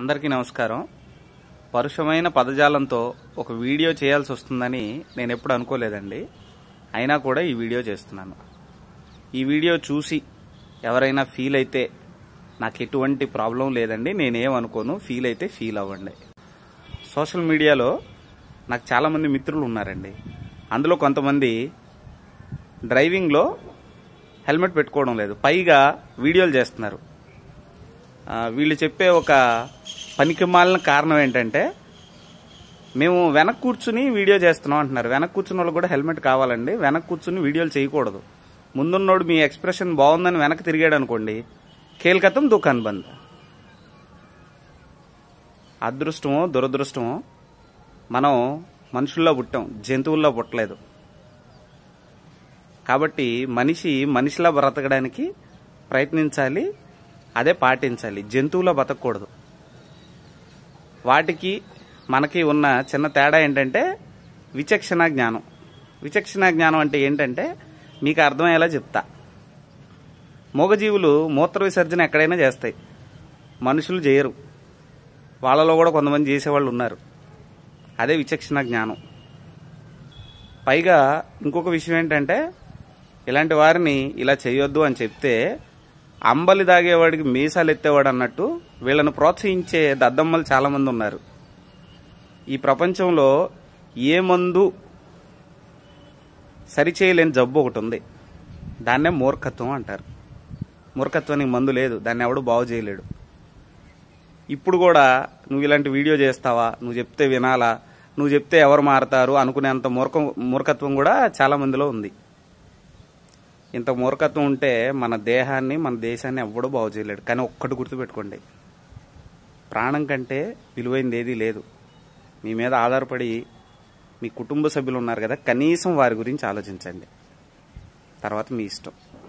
అందరికీ నమస్కారం పరుషమైన పదజాలంతో ఒక వీడియో చేయాల్సి వస్తుందని నేను ఎప్పుడు అనుకోలేదండి అయినా కూడా ఈ వీడియో చేస్తున్నాను ఈ వీడియో చూసి ఎవరైనా ఫీల్ అయితే నాకు ఎటువంటి ప్రాబ్లం లేదండి నేనేమనుకోను ఫీల్ అయితే ఫీల్ అవ్వండి సోషల్ మీడియాలో నాకు చాలామంది మిత్రులు ఉన్నారండి అందులో కొంతమంది డ్రైవింగ్లో హెల్మెట్ పెట్టుకోవడం లేదు పైగా వీడియోలు చేస్తున్నారు వీళ్ళు చెప్పే ఒక పనికి మాలిన కారణం ఏంటంటే మేము వెనక్ కూర్చుని వీడియో చేస్తున్నాం అంటున్నారు వెనక్ కూర్చున్న వాళ్ళు కూడా హెల్మెట్ కావాలండి వెనక కూర్చుని వీడియోలు చేయకూడదు ముందున్నోడు మీ ఎక్స్ప్రెషన్ బాగుందని వెనక తిరిగాడు అనుకోండి కేల్కతం దుకాన్ బంద్ అదృష్టమో దురదృష్టమో మనం మనుషుల్లో పుట్టాం జంతువుల్లో పుట్టలేదు కాబట్టి మనిషి మనిషిలా బ్రతకడానికి ప్రయత్నించాలి అదే పాటించాలి జంతువులో బతకూడదు వాటికి మనకి ఉన్న చిన్న తేడా ఏంటంటే విచక్షణ జ్ఞానం విచక్షణ జ్ఞానం అంటే ఏంటంటే మీకు అర్థమయ్యేలా చెప్తా మూగజీవులు మూత్ర విసర్జన ఎక్కడైనా చేస్తాయి మనుషులు చేయరు వాళ్ళలో కూడా కొంతమంది చేసేవాళ్ళు ఉన్నారు అదే విచక్షణ జ్ఞానం పైగా ఇంకొక విషయం ఏంటంటే ఇలాంటి వారిని ఇలా చేయొద్దు అని చెప్తే అంబలి దాగేవాడికి మీసాలు ఎత్తేవాడు అన్నట్టు వీళ్ళను ప్రోత్సహించే దద్దమ్మలు చాలామంది ఉన్నారు ఈ ప్రపంచంలో ఏ మందు సరిచేయలేని జబ్బు ఒకటి ఉంది దాన్నే మూర్ఖత్వం అంటారు మూర్ఖత్వానికి మందు లేదు దాన్ని ఎవడు బాగు చేయలేడు ఇప్పుడు కూడా నువ్వు ఇలాంటి వీడియో చేస్తావా నువ్వు చెప్తే వినాలా నువ్వు చెప్తే ఎవరు మారతారు అనుకునేంత మూర్ఖ మూర్ఖత్వం కూడా చాలామందిలో ఉంది ఇంత మూర్ఖత్వం ఉంటే మన దేహాన్ని మన దేశాన్ని ఎవ్వడూ బాగు చేయలేడు కానీ ఒక్కటి గుర్తుపెట్టుకోండి ప్రాణం కంటే విలువైంది ఏదీ లేదు మీ మీద ఆధారపడి మీ కుటుంబ సభ్యులు ఉన్నారు కదా కనీసం వారి గురించి ఆలోచించండి తర్వాత మీ ఇష్టం